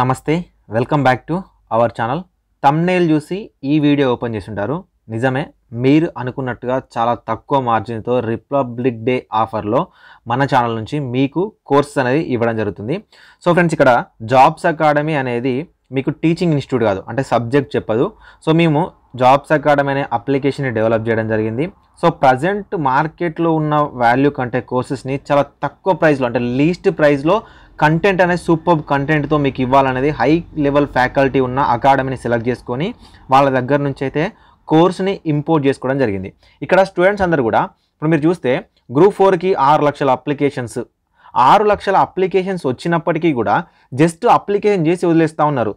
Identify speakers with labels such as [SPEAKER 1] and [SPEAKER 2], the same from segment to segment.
[SPEAKER 1] నమస్తే welcome back to our channel thumbnail చూసి ఈ వీడియో ఓపెన్ ఉంటారు నిజమే మీరు అనుకున్నట్టుగా చాలా తక్కువ మార్జిన్తో రిపబ్లిక్ డే ఆఫర్లో మన ఛానల్ నుంచి మీకు కోర్స్ అనేది ఇవ్వడం జరుగుతుంది సో ఫ్రెండ్స్ ఇక్కడ జాబ్స్ అకాడమీ అనేది మీకు టీచింగ్ ఇన్స్టిట్యూట్ కాదు అంటే సబ్జెక్ట్ చెప్పదు సో మేము జాబ్స్ అకాడమీ అనే అప్లికేషన్ని డెవలప్ చేయడం జరిగింది సో ప్రజెంట్ మార్కెట్లో ఉన్న వాల్యూ కంటే కోర్సెస్ని చాలా తక్కువ ప్రైస్లో అంటే లీస్ట్ ప్రైస్లో కంటెంట్ అనేది సూపర్ కంటెంట్తో మీకు ఇవ్వాలనేది హై లెవెల్ ఫ్యాకల్టీ ఉన్న అకాడమీని సెలెక్ట్ చేసుకొని వాళ్ళ దగ్గర నుంచి అయితే కోర్స్ని ఇంపోర్ట్ చేసుకోవడం జరిగింది ఇక్కడ స్టూడెంట్స్ అందరు కూడా ఇప్పుడు మీరు చూస్తే గ్రూప్ ఫోర్కి ఆరు లక్షల అప్లికేషన్స్ ఆరు లక్షల అప్లికేషన్స్ వచ్చినప్పటికీ కూడా జస్ట్ అప్లికేషన్ చేసి వదిలేస్తూ ఉన్నారు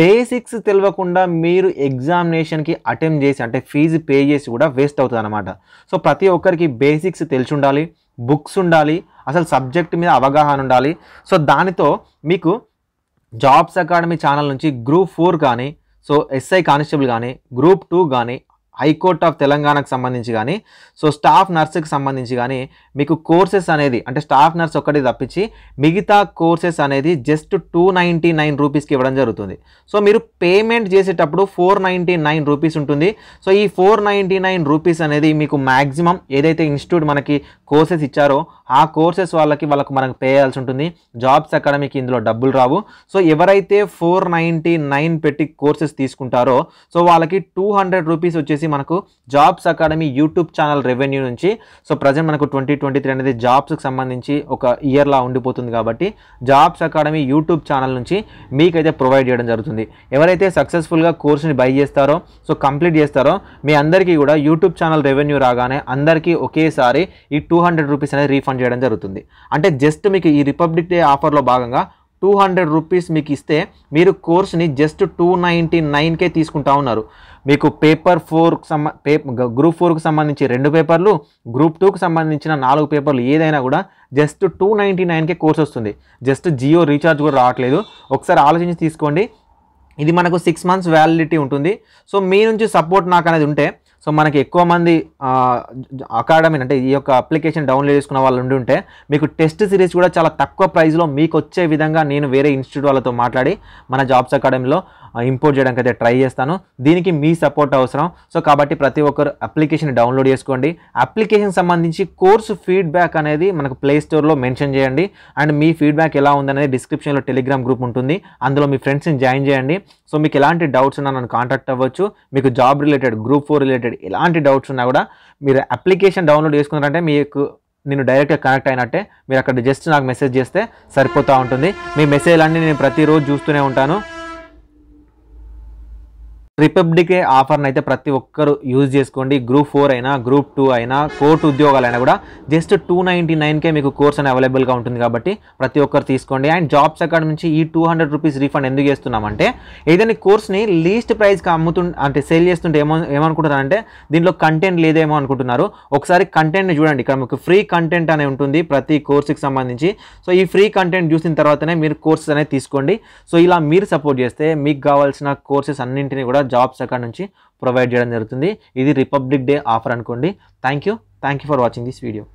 [SPEAKER 1] బేసిక్స్ తెలియకుండా మీరు ఎగ్జామినేషన్కి అటెంప్ట్ చేసి అంటే ఫీజు పే చేసి కూడా వేస్ట్ అవుతుంది సో ప్రతి ఒక్కరికి బేసిక్స్ తెలిసి ఉండాలి బుక్స్ ఉండాలి అసలు సబ్జెక్ట్ మీద అవగాహన ఉండాలి సో దానితో మీకు జాబ్స్ అకాడమీ ఛానల్ నుంచి గ్రూప్ ఫోర్ కానీ సో ఎస్ఐ కానిస్టేబుల్ కానీ గ్రూప్ టూ కానీ హైకోర్ట్ ఆఫ్ తెలంగాణకు సంబంధించి కానీ సో స్టాఫ్ నర్స్కి సంబంధించి కానీ మీకు కోర్సెస్ అనేది అంటే స్టాఫ్ నర్స్ ఒకటి తప్పించి మిగతా కోర్సెస్ అనేది జస్ట్ టూ నైంటీ నైన్ రూపీస్కి ఇవ్వడం జరుగుతుంది సో మీరు పేమెంట్ చేసేటప్పుడు ఫోర్ నైంటీ నైన్ రూపీస్ ఉంటుంది సో ఈ ఫోర్ నైంటీ నైన్ రూపీస్ అనేది మీకు మ్యాక్సిమం ఏదైతే ఇన్స్టిట్యూట్ మనకి కోర్సెస్ ఇచ్చారో ఆ కోర్సెస్ వాళ్ళకి వాళ్ళకు మనకు పే చేయాల్సి ఉంటుంది జాబ్స్ అకాడమీకి ఇందులో డబ్బులు రావు సో ఎవరైతే ఫోర్ నైంటీ నైన్ పెట్టి కోర్సెస్ తీసుకుంటారో సో వాళ్ళకి టూ హండ్రెడ్ రూపీస్ వచ్చేసి మనకు jobs academy YouTube channel revenue నుంచి సో ప్రజెంట్ మనకు ట్వంటీ ట్వంటీ త్రీ అనేది జాబ్స్కి సంబంధించి ఒక ఇయర్లా ఉండిపోతుంది కాబట్టి జాబ్స్ అకాడమీ యూట్యూబ్ ఛానల్ నుంచి మీకైతే ప్రొవైడ్ చేయడం జరుగుతుంది ఎవరైతే సక్సెస్ఫుల్గా కోర్సుని బై చేస్తారో సో కంప్లీట్ చేస్తారో మీ అందరికీ కూడా యూట్యూబ్ ఛానల్ రెవెన్యూ రాగానే అందరికీ ఒకేసారి ఈ టూ హండ్రెడ్ రూపీస్ అనేది రీఫండ్ చేయడం జరుగుతుంది అంటే జస్ట్ మీకు ఈ రిపబ్లిక్ డే ఆఫర్లో భాగంగా టూ హండ్రెడ్ రూపీస్ మీకు ఇస్తే మీరు కోర్స్ని జస్ట్ టూ నైంటీ నైన్కే తీసుకుంటా ఉన్నారు మీకు పేపర్ ఫోర్కి సంబ పే గ్రూప్ ఫోర్కి సంబంధించి రెండు పేపర్లు గ్రూప్ టూకి సంబంధించిన నాలుగు పేపర్లు ఏదైనా కూడా జస్ట్ టూ నైంటీ నైన్కే కోర్స్ వస్తుంది జస్ట్ జియో రీఛార్జ్ కూడా రావట్లేదు ఒకసారి ఆలోచించి తీసుకోండి ఇది మనకు సిక్స్ మంత్స్ వ్యాలిడిటీ ఉంటుంది సో మీ నుంచి సపోర్ట్ నాకు అనేది ఉంటే సో మనకి ఎక్కువ మంది అకాడమీ అంటే ఈ యొక్క అప్లికేషన్ డౌన్లోడ్ చేసుకున్న వాళ్ళు ఉండి ఉంటే మీకు టెస్ట్ సిరీస్ కూడా చాలా తక్కువ ప్రైస్లో మీకు వచ్చే విధంగా నేను వేరే ఇన్స్టిట్యూట్ వాళ్ళతో మాట్లాడి మన జాబ్స్ అకాడమీలో ఇంపోర్ట్ చేయడానికి అయితే ట్రై చేస్తాను దీనికి మీ సపోర్ట్ అవసరం సో కాబట్టి ప్రతి ఒక్కరు అప్లికేషన్ డౌన్లోడ్ చేసుకోండి అప్లికేషన్ సంబంధించి కోర్సు ఫీడ్బ్యాక్ అనేది మనకు ప్లే స్టోర్లో మెన్షన్ చేయండి అండ్ మీ ఫీడ్బ్యాక్ ఎలా ఉందనేది డిస్క్రిప్షన్లో టెలిగ్రామ్ గ్రూప్ ఉంటుంది అందులో మీ ఫ్రెండ్స్ని జాయిన్ చేయండి సో మీకు ఎలాంటి డౌట్స్ ఉన్నా నన్ను కాంటాక్ట్ అవ్వచ్చు మీకు job related group four related ఎలాంటి డౌట్స్ ఉన్నా కూడా మీరు అప్లికేషన్ డౌన్లోడ్ చేసుకున్నారంటే మీకు నేను డైరెక్ట్గా కనెక్ట్ అయినట్టే మీరు అక్కడ జస్ట్ నాకు మెసేజ్ చేస్తే సరిపోతూ ఉంటుంది మీ మెసేజ్లన్నీ నేను ప్రతిరోజు చూస్తూనే ఉంటాను రిపబ్లికే ఆఫర్ని అయితే ప్రతి ఒక్కరు యూజ్ చేసుకోండి గ్రూప్ ఫోర్ అయినా గ్రూప్ టూ అయినా కోర్టు ఉద్యోగాలైనా కూడా జస్ట్ టూ నైంటీ నైన్కే మీకు కోర్స్ అని అవైలబుల్గా ఉంటుంది కాబట్టి ప్రతి ఒక్కరు తీసుకోండి అండ్ జాబ్స్ అక్కడ నుంచి ఈ టూ హండ్రెడ్ రూపీస్ రీఫండ్ ఎందుకు చేస్తున్నామంటే ఏదైనా కోర్స్ని లీస్ట్ ప్రైస్కి అమ్ముతు అంటే సేల్ చేస్తుంటే ఏమో ఏమనుకుంటున్నారంటే దీంట్లో కంటెంట్ లేదేమో అనుకుంటున్నారు ఒకసారి కంటెంట్ని చూడండి ఇక్కడ మీకు ఫ్రీ కంటెంట్ అనే ఉంటుంది ప్రతి కోర్సుకి సంబంధించి సో ఈ ఫ్రీ కంటెంట్ చూసిన తర్వాతనే మీరు కోర్సెస్ అనేది తీసుకోండి సో ఇలా మీరు సపోర్ట్ చేస్తే మీకు కావాల్సిన కోర్సెస్ అన్నింటినీ కూడా జాబ్స్ అక్కడ నుంచి ప్రొవైడ్ చేయడం జరుగుతుంది ఇది రిపబ్లిక్ డే ఆఫర్ అనుకోండి thank you thank you for watching this video